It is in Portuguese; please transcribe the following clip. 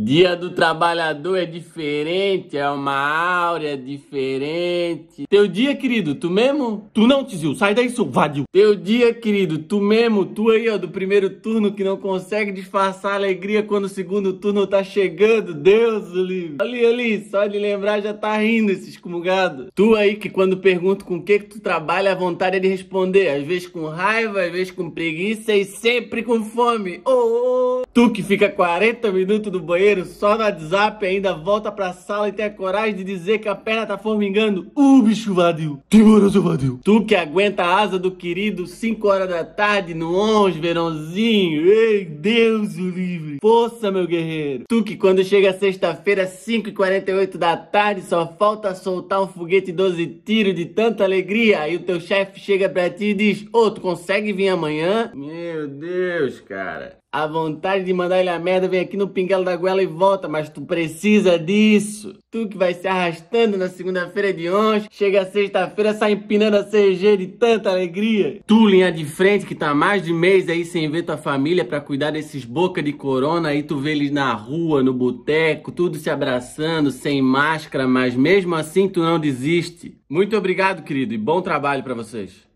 Dia do Trabalhador é diferente, é uma áurea diferente. Teu dia, querido, tu mesmo? Tu não, Tizil, sai daí, seu vadio. Teu dia, querido, tu mesmo, tu aí, ó, do primeiro turno que não consegue disfarçar a alegria quando o segundo turno tá chegando. Deus o livre. Ali, ali, só de lembrar já tá rindo esse excomungado. Tu aí que quando pergunto com o que que tu trabalha, a vontade é de responder. Às vezes com raiva, às vezes com preguiça e sempre com fome. Ô, oh, oh. Tu que fica 40 minutos no banheiro só no WhatsApp ainda volta pra sala e tem a coragem de dizer que a perna tá formigando. Ô uh, bicho vadio, tira seu vadio. Tu que aguenta a asa do querido 5 horas da tarde no 11, verãozinho. Ei, Deus o livre. Força, meu guerreiro. Tu que quando chega sexta-feira, 5 e 48 da tarde, só falta soltar um foguete 12 tiros de tanta alegria. Aí o teu chefe chega pra ti e diz, ô, oh, tu consegue vir amanhã? Meu Deus, cara. A vontade vontade de mandar ele a merda, vem aqui no Pinguelo da Goela e volta, mas tu precisa disso. Tu que vai se arrastando na segunda-feira de ontem, chega sexta-feira, sai empinando a CG de tanta alegria. Tu, linha de frente, que tá mais de mês aí sem ver tua família pra cuidar desses boca de corona, aí tu vê eles na rua, no boteco, tudo se abraçando, sem máscara, mas mesmo assim tu não desiste. Muito obrigado, querido, e bom trabalho para vocês.